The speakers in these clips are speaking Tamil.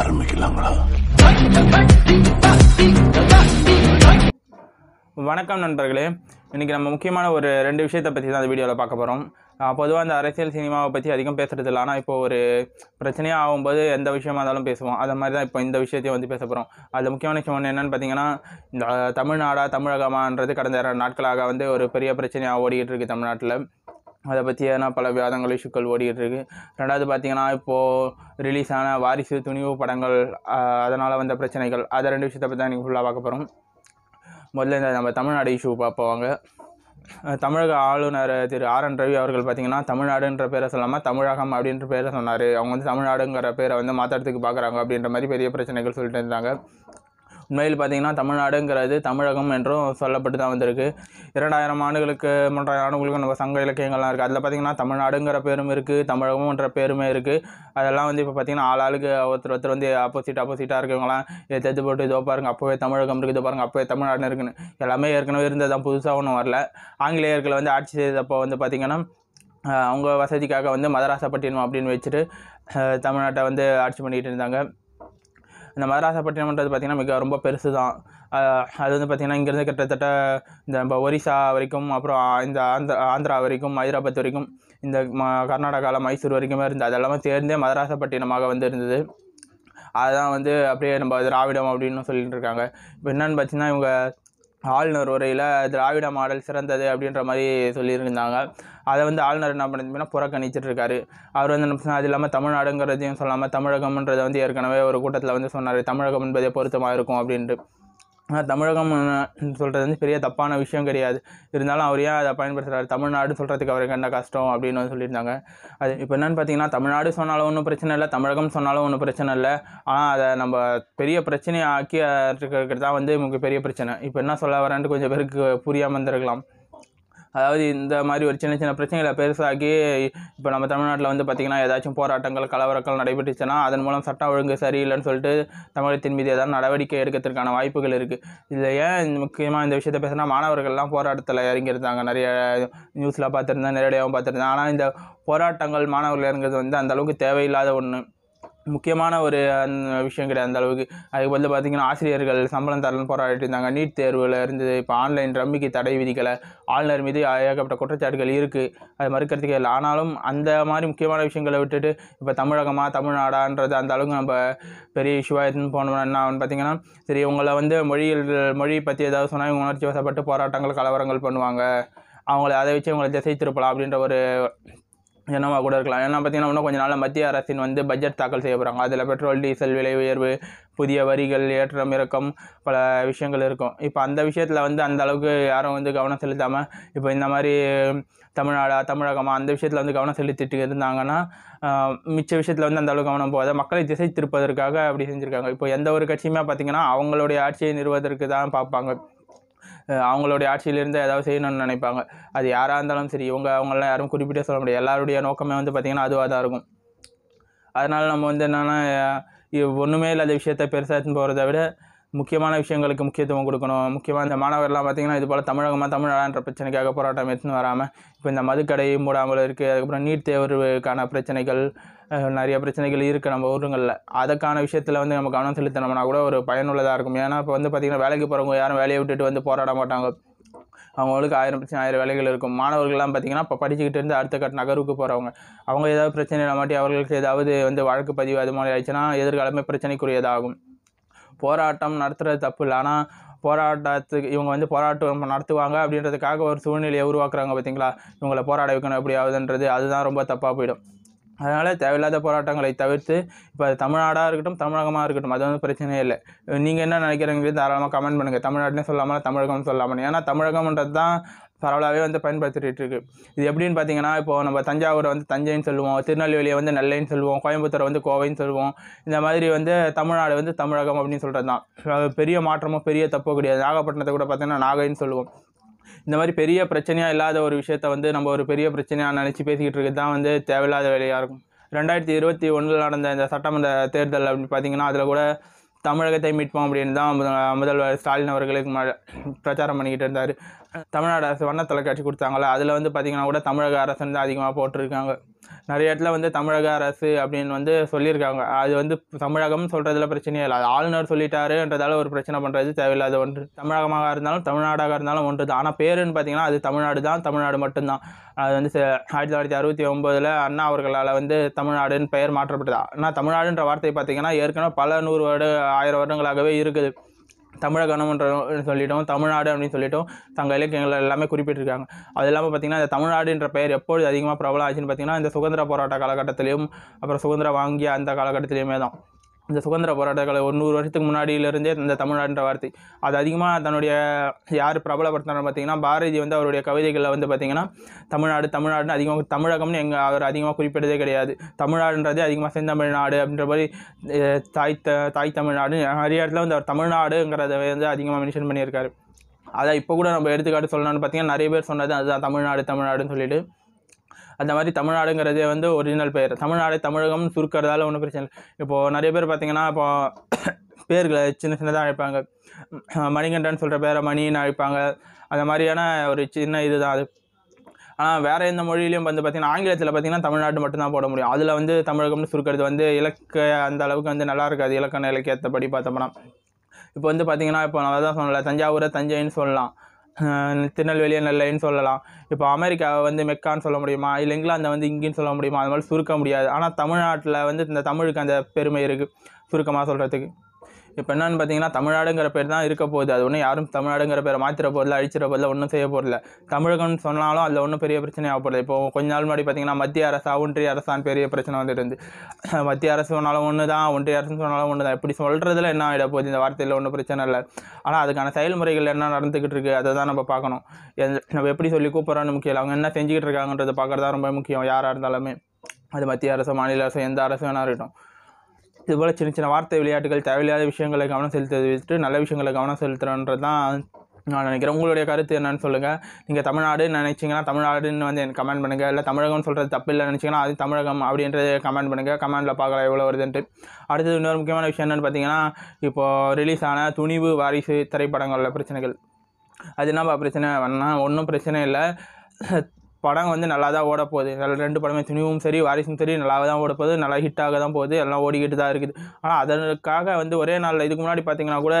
ஆரம்பிக்கலாங்களா வணக்கம் நண்பர்களே இன்றைக்கி நம்ம முக்கியமான ஒரு ரெண்டு விஷயத்தை பற்றி தான் அந்த வீடியோவில் பார்க்க போகிறோம் பொதுவாக அந்த அரசியல் சினிமாவை பற்றி அதிகம் பேசுகிறது இல்லை ஆனால் இப்போ ஒரு பிரச்சனையாக ஆகும்போது எந்த விஷயமா இருந்தாலும் பேசுவோம் அதை மாதிரி தான் இப்போ இந்த விஷயத்தையும் வந்து பேச போகிறோம் அது முக்கியமான விஷயம் ஒன்று என்னென்னு பார்த்தீங்கன்னா இந்த தமிழ்நாடா தமிழகமான்றது கடந்த நாட்களாக வந்து ஒரு பெரிய பிரச்சனையாக ஓடிக்கிட்டு இருக்குது தமிழ்நாட்டில் அதை பற்றியான பல வியாதங்கள் இஷ்யூக்கள் ஓடிக்கிட்டு இருக்குது ரெண்டாவது பார்த்தீங்கன்னா இப்போது ரிலீஸ் ஆன வாரிசு துணிவு படங்கள் அதனால் வந்த பிரச்சனைகள் அதை ரெண்டு விஷயத்தை பற்றி தான் நீங்கள் ஃபுல்லாக பார்க்க போகிறோம் முதல்ல இந்த நம்ம தமிழ்நாடு இஷ்யூ பார்ப்போவாங்க தமிழக ஆளுநர் திரு ஆர் என் ரவி அவர்கள் பார்த்திங்கன்னா தமிழ்நாடுன்ற பேரை சொல்லாமல் தமிழகம் அப்படின்ற பேரை சொன்னார் அவங்க வந்து தமிழ்நாடுங்கிற பேரை வந்து மாற்றத்துக்கு பார்க்குறாங்க அப்படின்ற மாதிரி பெரிய பிரச்சனைகள் சொல்லிட்டு இருந்தாங்க உண்மையில் பார்த்திங்கன்னா தமிழ்நாடுங்கிறது தமிழகம் என்றும் சொல்லப்பட்டு தான் வந்திருக்கு இரண்டாயிரம் ஆண்டுகளுக்கு மூன்றாயிரம் ஆண்டுகளுக்கு நம்ம சங்க இலக்கியங்கள்லாம் இருக்குது அதில் பார்த்திங்கன்னா தமிழ்நாடுங்கிற பேரும் இருக்குது என்ற பேருமே இருக்குது அதெல்லாம் வந்து இப்போ பார்த்திங்கன்னா ஆளாளுக்கு ஒருத்தர் ஒருத்தர் வந்து ஆப்போசிட் ஆப்போசிட்டாக இருக்கவங்களாம் தெத்து போட்டு இதோ பாருங்கள் அப்போவே தமிழகம் இருக்குது இதோ பாருங்கள் அப்போவே தமிழ்நாடுன்னு இருக்குன்னு எல்லாமே ஏற்கனவே இருந்தது தான் புதுசாக ஒன்றும் வரல ஆங்கிலேயர்களை வந்து ஆட்சி செய்தப்போ வந்து பார்த்திங்கன்னா அவங்க வசதிக்காக வந்து மதராசப்பட்டினம் அப்படின்னு வச்சுட்டு தமிழ்நாட்டை வந்து ஆட்சி பண்ணிகிட்டு இருந்தாங்க இந்த மதராசப்பட்டினம்ன்றது பார்த்திங்கன்னா மிக ரொம்ப பெருசு தான் அது வந்து பார்த்திங்கன்னா இங்கேருந்து கிட்டத்தட்ட இந்த நம்ம ஒரிசா வரைக்கும் அப்புறம் இந்த ஆந்திரா ஆந்திரா வரைக்கும் ஹைதராபாத் வரைக்கும் இந்த ம கர்நாடகாவில் மைசூர் வரைக்குமே இருந்தது அதெல்லாமே சேர்ந்தே மதராசப்பட்டினமாக வந்து இருந்தது அதுதான் வந்து அப்படியே நம்ம திராவிடம் அப்படின்னு சொல்லிட்டு இருக்காங்க இப்போ என்னென்னு பார்த்தீங்கன்னா இவங்க ஆளுநர் உரையில் திராவிட மாடல் சிறந்தது அப்படின்ற மாதிரி சொல்லியிருந்தாங்க அதை வந்து ஆளுநர் என்ன பண்ணிருந்தீங்கன்னா புறக்கணிச்சிட்டு இருக்காரு அவர் வந்து அது இல்லாமல் தமிழ்நாடுங்கிறதையும் சொல்லாமல் தமிழகம்ன்றதை வந்து ஏற்கனவே ஒரு கூட்டத்தில் வந்து சொன்னார் தமிழகம் என்பதே பொருத்தமாக இருக்கும் அப்படின்ட்டு ஆனால் தமிழகம் சொல்கிறது வந்து பெரிய தப்பான விஷயம் கிடையாது இருந்தாலும் அவர் ஏன் அதை பயன்படுத்துகிறார் தமிழ்நாடு சொல்கிறதுக்கு அவருக்கு என்ன கஷ்டம் அப்படின்னு வந்து சொல்லியிருந்தாங்க அது இப்போ என்னென்னு பார்த்தீங்கன்னா தமிழ்நாடு சொன்னாலும் ஒன்றும் பிரச்சனை இல்லை தமிழகம் சொன்னாலும் ஒன்றும் பிரச்சனை இல்லை ஆனால் அதை நம்ம பெரிய பிரச்சனையை ஆக்கி இருக்கிறது தான் வந்து மிக பெரிய பிரச்சனை இப்போ என்ன சொல்ல வரேன்ட்டு கொஞ்சம் பேருக்கு புரியாமல் இருந்திருக்கலாம் அதாவது இந்த மாதிரி ஒரு சின்ன சின்ன பிரச்சனைகளை பெருசாக்கி இப்போ நம்ம தமிழ்நாட்டில் வந்து பார்த்திங்கன்னா ஏதாச்சும் போராட்டங்கள் கலவரங்கள் நடைபெற்றுச்சுன்னா அதன் மூலம் சட்டம் ஒழுங்கு சரியில்லைன்னு சொல்லிட்டு தமிழகத்தின் மீது ஏதாவது நடவடிக்கை எடுக்கிறதுக்கான வாய்ப்புகள் இருக்குது இதில் ஏன் முக்கியமாக இந்த விஷயத்த பேசுனா மாணவர்கள்லாம் போராட்டத்தில் இறங்கியிருந்தாங்க நிறைய நியூஸில் பார்த்துருந்தேன் நேரடியாகவும் பார்த்துருந்தேன் ஆனால் இந்த போராட்டங்கள் மாணவர்கள் இறங்குறது வந்து அந்தளவுக்கு தேவையில்லாத ஒன்று முக்கியமான ஒரு விஷயம் கிடையாது அந்த அளவுக்கு அதுக்கு பதில் பார்த்திங்கன்னா ஆசிரியர்கள் சம்பளம் தரலன்னு போராடிட்டு இருந்தாங்க நீட் தேர்வில் இருந்தது இப்போ ஆன்லைன் ரம்மிக்கு தடை விதிக்கலை ஆளுநர் மீது ஏகப்பட்ட குற்றச்சாட்டுகள் இருக்குது அது மறுக்கிறதுக்கே இல்லை ஆனாலும் அந்த மாதிரி முக்கியமான விஷயங்களை விட்டுட்டு இப்போ தமிழகமாக தமிழ்நாடான்றது அந்த அளவுக்கு நம்ம பெரிய இஷ்யூவாக எடுத்துன்னு போனோம்னா என்ன பார்த்திங்கன்னா சரி உங்களை வந்து மொழியில் மொழி பற்றி ஏதாவது சொன்னால் இவங்க உணர்ச்சி வசப்பட்டு போராட்டங்கள் கலவரங்கள் பண்ணுவாங்க அவங்கள அதை வச்சு அவங்கள திசை திருப்பலாம் அப்படின்ற ஒரு என்னவா கூட இருக்கலாம் ஏன்னா பார்த்தீங்கன்னா இன்னும் கொஞ்சம் நாளில் மத்திய அரசின் வந்து பட்ஜெட் தாக்கல் செய்ய போகிறாங்க அதில் பெட்ரோல் டீசல் விலை உயர்வு புதிய வரிகள் ஏற்றம் இறக்கம் பல விஷயங்கள் இருக்கும் இப்போ அந்த விஷயத்தில் வந்து அந்த அளவுக்கு யாரும் வந்து கவனம் செலுத்தாமல் இப்போ இந்த மாதிரி தமிழ்நாடா தமிழகமாக அந்த விஷயத்தில் வந்து கவனம் செலுத்திட்டு இருந்தாங்கன்னா மிச்ச விஷயத்தில் வந்து அந்த அளவுக்கு கவனம் போகாத மக்களை திசை திருப்பதற்காக அப்படி செஞ்சுருக்காங்க இப்போ எந்த ஒரு கட்சியுமே பார்த்திங்கன்னா அவங்களுடைய ஆட்சியை நிறுவதற்கு தான் பார்ப்பாங்க அவங்களுடைய ஆட்சியிலிருந்து ஏதாவது செய்யணும்னு நினைப்பாங்க அது யாராக இருந்தாலும் சரி இவங்க அவங்களாம் யாரும் குறிப்பிட்டே சொல்ல முடியாது எல்லாருடைய நோக்கமே வந்து பார்த்திங்கன்னா அதுவாக தான் இருக்கும் அதனால் நம்ம வந்து என்னென்னா ஒன்றுமே இல்லாத விஷயத்த பெருசாக போகிறத விட முக்கியமான விஷயங்களுக்கு முக்கியத்துவம் கொடுக்கணும் முக்கியமாக இந்த மாணவர்கள்லாம் பார்த்திங்கன்னா இது போல் தமிழகமாக தமிழ்நாடான்ற பிரச்சனைக்காக போராட்டம் எடுத்துன்னு வராமல் இப்போ இந்த மதுக்கடை மூடாமல் இருக்குது அதுக்கப்புறம் நீட் தேர்வுக்கான பிரச்சனைகள் நிறைய பிரச்சனைகள் இருக்குது நம்ம ஊருங்களில் அதுக்கான விஷயத்தில் வந்து நம்ம கவனம் செலுத்தினோம்னா கூட ஒரு பயனுள்ளதாக இருக்கும் ஏன்னா இப்போ வந்து பார்த்திங்கன்னா வேலைக்கு போகிறவங்க யாரும் வேலையை விட்டுட்டு வந்து போராட மாட்டாங்க அவங்களுக்கு ஆயிரம் பிரச்சனை ஆயிரம் வேலைகள் இருக்கும் மாணவர்கள்லாம் பார்த்திங்கன்னா இப்போ படிச்சுக்கிட்டு இருந்து அடுத்த கட்ட நகருக்கு போகிறவங்க அவங்க ஏதாவது பிரச்சனை மாட்டி அவர்களுக்கு ஏதாவது வந்து வழக்கு பதிவு அது மாதிரி ஆயிடுச்சுன்னா எதிர்காலமே பிரச்சனைக்குரியதாகும் போராட்டம் நடத்துகிறது தப்பு இல்லை ஆனால் போராட்டத்துக்கு இவங்க வந்து போராட்டம் நடத்துவாங்க அப்படின்றதுக்காக ஒரு சூழ்நிலையை உருவாக்குறாங்க பார்த்தீங்களா இவங்களை போராட வைக்கணும் எப்படியாவதுன்றது அதுதான் ரொம்ப தப்பாக போயிடும் அதனால் தேவையில்லாத போராட்டங்களை தவிர்த்து இப்போ தமிழ்நாடாக இருக்கட்டும் தமிழகமாக இருக்கட்டும் அது வந்து பிரச்சனையே இல்லை நீங்கள் என்ன நினைக்கிறீங்க தாராளமாக கமெண்ட் பண்ணுங்கள் தமிழ்நாட்டுன்னு சொல்லாமல் தமிழகம்னு சொல்லாமல் ஏன்னா தமிழகம்ன்றது தான் பரவலாகவே வந்து பயன்படுத்திகிட்டு இருக்குது இது எப்படின்னு பார்த்தீங்கன்னா இப்போ நம்ம தஞ்சாவூரை வந்து தஞ்சைன்னு சொல்லுவோம் திருநெல்வேலியை வந்து நெல்லைன்னு சொல்லுவோம் கோயம்புத்தூரை வந்து கோவைன்னு சொல்லுவோம் இந்த மாதிரி வந்து தமிழ்நாடு வந்து தமிழகம் அப்படின்னு சொல்கிறது தான் பெரிய மாற்றமும் பெரிய தப்போ கிடையாது நாகப்பட்டினத்தை கூட பார்த்தீங்கன்னா நாகைன்னு சொல்லுவோம் இந்த மாதிரி பெரிய பிரச்சனையாக இல்லாத ஒரு விஷயத்த வந்து நம்ம ஒரு பெரிய பிரச்சனையாக நினச்சி பேசிக்கிட்டு இருக்கிறது தான் வந்து தேவையில்லாத வேலையாக இருக்கும் ரெண்டாயிரத்தி இருபத்தி ஒன்றில் நடந்த இந்த சட்டமன்ற தேர்தல் அப்படின்னு பார்த்தீங்கன்னா அதில் கூட தமிழகத்தை மீட்போம் அப்படின்னு தான் முதல்வர் ஸ்டாலின் அவர்களுக்கு ம பிரச்சாரம் பண்ணிக்கிட்டு இருந்தார் தமிழ்நாடு அரசு வண்ண தொலைக்காட்சி கொடுத்தாங்களே அதில் வந்து பார்த்திங்கன்னா கூட தமிழக அரசு தான் அதிகமாக போட்டிருக்காங்க நிறைய இடத்துல வந்து தமிழக அரசு அப்படின்னு வந்து சொல்லியிருக்காங்க அது வந்து தமிழகம் சொல்கிறதுல பிரச்சனையே இல்லை அது ஆளுநர் சொல்லிட்டாருன்றதால ஒரு பிரச்சனை பண்ணுறது தேவையில்லாத ஒன்று தமிழகமாக இருந்தாலும் தமிழ்நாடாக இருந்தாலும் ஒன்று தான் ஆனால் பேருன்னு பார்த்தீங்கன்னா அது தமிழ்நாடு தான் தமிழ்நாடு மட்டும்தான் அது வந்து ஆயிரத்தி தொள்ளாயிரத்தி அறுபத்தி ஒம்போதில் அண்ணா அவர்களால் வந்து தமிழ்நாடுன்னு பெயர் மாற்றப்பட்டது ஆனால் தமிழ்நாடுன்ற வார்த்தை பார்த்திங்கன்னா ஏற்கனவே பல நூறு வருட ஆயிரம் வருடங்களாகவே இருக்குது தமிழக கவர்மெண்ட் சொல்லிட்டோம் தமிழ்நாடு அப்படின்னு சொல்லிட்டோம் தங்கள் இலக்கியங்கள் எல்லாமே குறிப்பிட்டிருக்காங்க அது இல்லாமல் பார்த்திங்கன்னா இந்த தமிழ்நாடுன்ற பெயர் எப்பொழுது அதிகமாக பிரபலம் ஆச்சுன்னு பார்த்திங்கன்னா இந்த சுதந்திர போராட்ட காலகட்டத்திலையும் அப்புறம் சுதந்திரம் வாங்கிய அந்த காலகட்டத்திலையுமே தான் இந்த சுதந்திர போராட்டங்களை ஒரு நூறு வருஷத்துக்கு முன்னாடியிலிருந்தே இந்த தமிழ்நாடுன்ற வார்த்தை அது அதிகமாக தன்னுடைய யார் பிரபலப்படுத்தினாலும் பார்த்தீங்கன்னா பாரதி வந்து அவருடைய கவிதைகளில் வந்து பார்த்திங்கன்னா தமிழ்நாடு தமிழ்நாடுன்னு அதிகமாக தமிழகம்னு எங்கள் அவர் அதிகமாக குறிப்பிட்டதே கிடையாது தமிழ்நாடுன்றதே அதிகமாக செந்தமிழ்நாடு அப்படின்ற மாதிரி தாய் த தாய் தமிழ்நாடு நிறைய இடத்துல வந்து அவர் தமிழ்நாடுங்கிறத வந்து அதிகமாக மென்ஷன் பண்ணியிருக்காரு அதை இப்போ கூட நம்ம எடுத்துக்காட்டு சொல்லணும்னு பார்த்தீங்கன்னா நிறைய பேர் சொன்னது அதுதான் தமிழ்நாடு தமிழ்நாடுன்னு சொல்லிட்டு அந்த மாதிரி தமிழ்நாடுங்கிறதே வந்து ஒரிஜினல் பெயர் தமிழ்நாடு தமிழகம்னு சுருக்கிறதால ஒன்றும் பிரச்சனை இல்லை இப்போது நிறைய பேர் பார்த்திங்கன்னா இப்போ பேர்களை சின்ன சின்னதாக அழைப்பாங்க மணிகண்டன் சொல்கிற பேரை மணின்னு அழைப்பாங்க அந்த மாதிரியான ஒரு சின்ன இது தான் அது ஆனால் வேறு எந்த மொழியிலையும் வந்து பார்த்திங்கன்னா ஆங்கிலத்தில் பார்த்திங்கன்னா தமிழ்நாட்டு மட்டும்தான் போட முடியும் அதில் வந்து தமிழகம்னு சுருக்கிறது வந்து இலக்க அந்த அளவுக்கு வந்து நல்லா இருக்காது இலக்கண இலக்கியத்தை படி பார்த்தோம்னா இப்போ வந்து பார்த்திங்கன்னா இப்போ நான் தான் சொல்லலை தஞ்சாவூரை தஞ்சைன்னு சொல்லலாம் திருநெல்வேலியை நெல்லைன்னு சொல்லலாம் இப்போ அமெரிக்காவை வந்து மெக்கான்னு சொல்ல முடியுமா இல்லை இங்கிலாந்தை வந்து இங்கின்னு சொல்ல முடியுமா அது மாதிரி சுருக்க முடியாது ஆனால் தமிழ்நாட்டில் வந்து இந்த தமிழுக்கு அந்த பெருமை இருக்குது சுருக்கமாக சொல்கிறதுக்கு இப்போ என்னென்னு பார்த்தீங்கன்னா தமிழ்நாடுங்கிற பேர் தான் இருக்க போகுது அது ஒன்றும் யாரும் தமிழ்நாடுங்கிற பேரை மாற்றிட போகிறதில்ல அழிச்சிட போகிறதில்ல ஒன்றும் செய்ய போகிறதில்ல தமிழகம்னு சொன்னாலும் அதில் ஒன்றும் பெரிய பிரச்சனையாக போகிறது இப்போ கொஞ்ச நாள் முன்னாடி பார்த்தீங்கன்னா மத்திய அரசா ஒன்றிய அரசான்னு பெரிய பிரச்சனை வந்துட்டு இருந்து மத்திய அரசு சொன்னாலும் ஒன்று தான் ஒன்றிய அரசுன்னு சொன்னாலும் ஒன்று தான் இப்படி சொல்கிறதுல என்ன ஆகிட போகுது இந்த வார்த்தையில் ஒன்றும் பிரச்சனை இல்லை ஆனால் அதுக்கான செயல்முறைகள் என்ன நடந்துக்கிட்டு இருக்குது அதை தான் நம்ம பார்க்கணும் நம்ம எப்படி சொல்லி கூப்பிட்றோன்னு முக்கியம் அவங்க என்ன செஞ்சுக்கிட்டு இருக்காங்கன்றதை பார்க்குறது தான் ரொம்ப முக்கியம் யாராக இருந்தாலுமே அது மத்திய அரசு மாநில அரசு எந்த அரசு வேணா இருக்கட்டும் இதுபோல் சின்ன சின்ன வார்த்தை விளையாட்டுகள் தேவையில்லாத விஷயங்களை கவனம் செலுத்துறது விட்டு நல்ல விஷயங்களை கவனம் செலுத்துகிறன்றது தான் நான் நினைக்கிறேன் உங்களுடைய கருத்து என்னன்னு சொல்லுங்கள் நீங்கள் தமிழ்நாடுன்னு நினச்சிங்கன்னா தமிழ்நாடுன்னு வந்து எனக்கு கமெண்ட் பண்ணுங்கள் இல்லை தமிழகம்னு சொல்கிறது தப்பு இல்லை நினச்சிங்கன்னா அது தமிழகம் அப்படின்றத கமெண்ட் பண்ணுங்கள் கமெண்டில் பார்க்கலாம் எவ்வளோ வருதுன்ட்டு அடுத்தது இன்னொரு முக்கியமான விஷயம் என்னென்னு பார்த்தீங்கன்னா இப்போது ரிலீஸ் ஆன துணிவு வாரிசு திரைப்படங்களில் பிரச்சனைகள் அது என்னப்பா பிரச்சனை வேணா ஒன்றும் பிரச்சனை இல்லை படம் வந்து நல்லா தான் ஓடப்போகுது நல்ல ரெண்டு படமே துணிவும் சரி வாரிசும் சரி நல்லா தான் ஓட போகுது நல்லா ஹிட்டாக தான் போகுது எல்லாம் ஓடிக்கிட்டு தான் இருக்குது ஆனால் அதற்காக வந்து ஒரே நாளில் இதுக்கு முன்னாடி பார்த்தீங்கன்னா கூட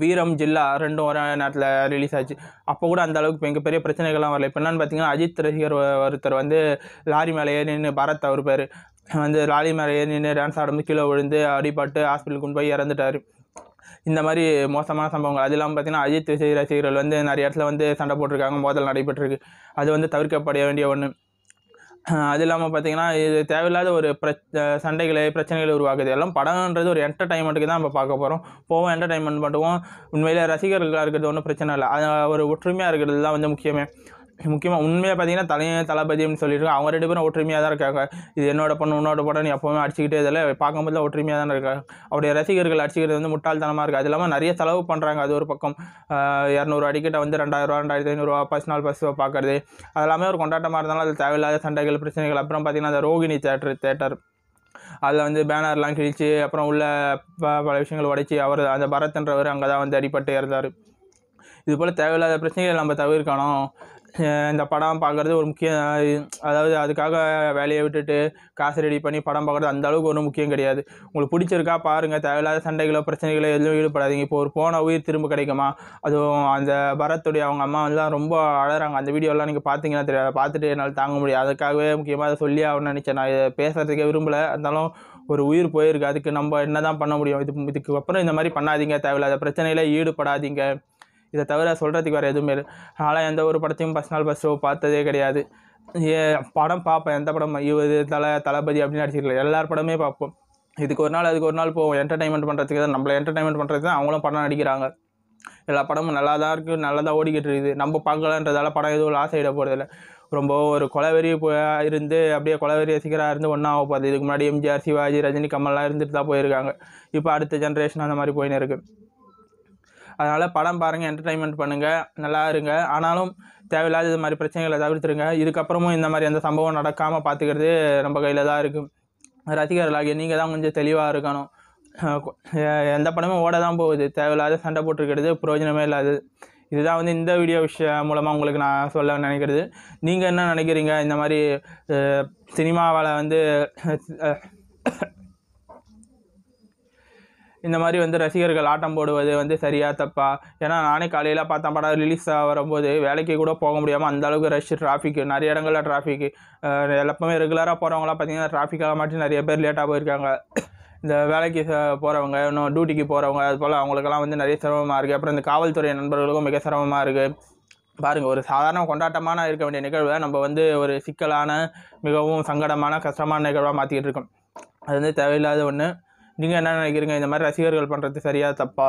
வீரம் ஜில்லா ரெண்டும் ஒரு நேரத்தில் ரிலீஸ் ஆச்சு அப்போ கூட அந்த அளவுக்கு இப்போ பெரிய பிரச்சனைகள்லாம் வரல இப்போ என்னென்னு பார்த்தீங்கன்னா அஜித் ரசிகர் ஒருத்தர் வந்து லாரி மேலே நின்று பரத் அவர் பேர் வந்து லாரி மேலே ஏறி நின்று டான்ஸ் ஆடும்போது கீழே விழுந்து அடிபட்டு ஹாஸ்பிட்டலுக்கு கொண்டு போய் இறந்துட்டார் இந்த மாதிரி மோசமான சம்பவங்கள் அது இல்லாமல் பார்த்தீங்கன்னா அஜித் விஜய் ரசிகர்கள் வந்து நிறைய இடத்துல வந்து சண்டை போட்டிருக்காங்க மோதல் நடைபெற்றிருக்கு அது வந்து தவிர்க்கப்பட வேண்டிய ஒன்று அது இல்லாமல் பார்த்தீங்கன்னா இது தேவையில்லாத ஒரு பிரச் சண்டைகளை பிரச்சனைகளை உருவாக்குது எல்லாம் படம்ன்றது ஒரு என்டர்டைன்மெண்ட்டுக்கு தான் நம்ம பார்க்க போகிறோம் போவோம் என்டர்டைன்மெண்ட் பண்ணுவோம் உண்மையில் ரசிகர்களாக இருக்கிறது ஒன்றும் பிரச்சனை இல்லை அது ஒரு ஒற்றுமையாக இருக்கிறது தான் வந்து முக்கியமே முக்கியமாக உண்மையாக பார்த்தீங்கன்னா தலைய தளபதி அப்படின்னு சொல்லியிருக்காங்க அவங்க ரெண்டு பேரும் ஒற்றுமையாக தான் இருக்காங்க இது என்னோட பொண்ணு உன்னோட படம் எப்போவுமே அடிச்சுக்கிட்டே இதில் பார்க்கும்போது ஒற்றுமையாக தான் இருக்காங்க அவருடைய ரசிகர்கள் அடிச்சுக்கிறது வந்து முட்டாள்தனமாக இருக்குது அது இல்லாமல் நிறைய செலவு பண்ணுறாங்க அது ஒரு பக்கம் இரநூறு அடிக்கிட்ட வந்து ரெண்டாயிரூவா ரெண்டாயிரத்தி ஐநூறுரூவா பஸ் நாள் பஸ் பார்க்குறது அது எல்லாமே ஒரு கொண்டாட்டமாக இருந்தாலும் அது தேவையில்லாத சண்டைகள் பிரச்சனைகள் அப்புறம் பார்த்திங்கன்னா அந்த ரோகிணி தேட்டர் தேட்டர் அதில் வந்து பேனர்லாம் கிழிச்சு அப்புறம் உள்ள பல விஷயங்கள் உடைச்சி அவர் அந்த பரத்ன்றவர் அங்கே தான் வந்து அடிபட்டு இறந்தார் இது போல் தேவையில்லாத பிரச்சனைகளை நம்ம தவிர்க்கணும் இந்த படம் பார்க்குறது ஒரு முக்கியம் அதாவது அதுக்காக வேலையை விட்டுட்டு காசு ரெடி பண்ணி படம் பார்க்குறது அந்த அளவுக்கு ஒன்றும் முக்கியம் கிடையாது உங்களுக்கு பிடிச்சிருக்கா பாருங்கள் தேவையில்லாத சண்டைகளோ பிரச்சனைகளோ எதுவும் ஈடுபடாதீங்க இப்போ ஒரு போன உயிர் திரும்ப கிடைக்குமா அதுவும் அந்த பரத்துடைய அவங்க அம்மா எல்லாம் ரொம்ப அழகிறாங்க அந்த வீடியோலாம் நீங்கள் பார்த்தீங்கன்னா தெரியாது பார்த்துட்டு என்னால் தாங்க முடியாது அதுக்காகவே முக்கியமாக அதை சொல்லி ஆகணும்னு நினச்சேன் நான் இதை பேசுகிறதுக்கே விரும்பலை இருந்தாலும் ஒரு உயிர் போயிருக்கு அதுக்கு நம்ம என்ன தான் பண்ண முடியும் இது இதுக்கு அப்புறம் இந்த மாதிரி பண்ணாதீங்க தேவையில்லாத பிரச்சனையில் ஈடுபடாதீங்க இதை தவிர சொல்கிறதுக்கு வேறு எதுவுமே அதனால் எந்த ஒரு படத்தையும் பஸ் நாள் ஃபஸ்ட் ஷோ பார்த்ததே கிடையாது ஏ படம் பார்ப்பேன் எந்த படம் இது தலை தளபதி அப்படின்னு நடிச்சிருக்கல எல்லார் படமே பார்ப்போம் இதுக்கு ஒரு நாள் அதுக்கு ஒரு நாள் போவோம் என்டர்டைன்மெண்ட் பண்ணுறதுக்கு தான் நம்மளை என்டர்டைன்மெண்ட் பண்ணுறது தான் அவங்களும் படம் நடிக்கிறாங்க எல்லா படமும் நல்லா தான் இருக்குது நல்லா தான் ஓடிக்கிட்டு இருக்குது நம்ம பார்க்கலான்றதால படம் எதுவும் லாஸ் ஆகிட போகிறதில்ல ரொம்ப ஒரு கொலவெறி இருந்து அப்படியே கொலவெறி ரசிகராக இருந்து ஒன்றா போகுது இதுக்கு முன்னாடி எம்ஜிஆர் சிவாஜி ரஜினி கமல்லாம் இருந்துட்டு தான் போயிருக்காங்க இப்போ அடுத்த ஜென்ரேஷன் அந்த மாதிரி போயின்னு இருக்குது அதனால் படம் பாருங்கள் என்டர்டைன்மெண்ட் பண்ணுங்கள் நல்லா இருங்க ஆனாலும் தேவையில்லாத இது மாதிரி பிரச்சனைகளை தவிர்த்துருங்க இதுக்கப்புறமும் இந்த மாதிரி எந்த சம்பவம் நடக்காமல் பார்த்துக்கிறது நம்ம கையில் தான் இருக்குது ரசிகர்களாகிய நீங்கள் தான் கொஞ்சம் தெளிவாக இருக்கணும் எந்த படமும் ஓட தான் போகுது தேவையில்லாத சண்டை போட்டிருக்கிறது பிரயோஜனமே இல்லாது இதுதான் வந்து இந்த வீடியோ விஷயம் மூலமாக உங்களுக்கு நான் சொல்ல நினைக்கிறது நீங்கள் என்ன நினைக்கிறீங்க இந்த மாதிரி சினிமாவில் வந்து இந்த மாதிரி வந்து ரசிகர்கள் ஆட்டம் போடுவது வந்து சரியா தப்பா ஏன்னா நானே காலையில் பார்த்தேன் படம் ரிலீஸ் வரும்போது வேலைக்கு கூட போக முடியாமல் அந்த அளவுக்கு ரஷ் டிராஃபிக் நிறைய இடங்களில் டிராஃபிக் எப்பவுமே ரெகுலராக போகிறவங்களாம் பார்த்தீங்கன்னா டிராஃபிக்காக மாட்டி நிறைய பேர் லேட்டாக போயிருக்காங்க இந்த வேலைக்கு போகிறவங்க இன்னும் டியூட்டிக்கு போகிறவங்க அது போல் அவங்களுக்கெல்லாம் வந்து நிறைய சிரமமாக இருக்குது அப்புறம் இந்த காவல்துறை நண்பர்களுக்கும் மிக சிரமமாக இருக்குது பாருங்கள் ஒரு சாதாரண கொண்டாட்டமான இருக்க வேண்டிய நிகழ்வை நம்ம வந்து ஒரு சிக்கலான மிகவும் சங்கடமான கஷ்டமான நிகழ்வாக மாற்றிக்கிட்டு இருக்கோம் அது வந்து தேவையில்லாத ஒன்று நீங்கள் என்ன நினைக்கிறீங்க இந்த மாதிரி ரசிகர்கள் பண்ணுறது சரியா தப்பா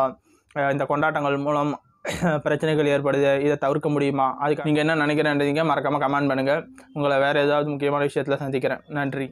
இந்த கொண்டாட்டங்கள் மூலம் பிரச்சனைகள் ஏற்படுது இதை தவிர்க்க முடியுமா அதுக்கு நீங்கள் என்ன நினைக்கிறேன்றதீங்க மறக்காமல் கமெண்ட் பண்ணுங்கள் உங்களை வேறு ஏதாவது முக்கியமான விஷயத்தில் சந்திக்கிறேன் நன்றி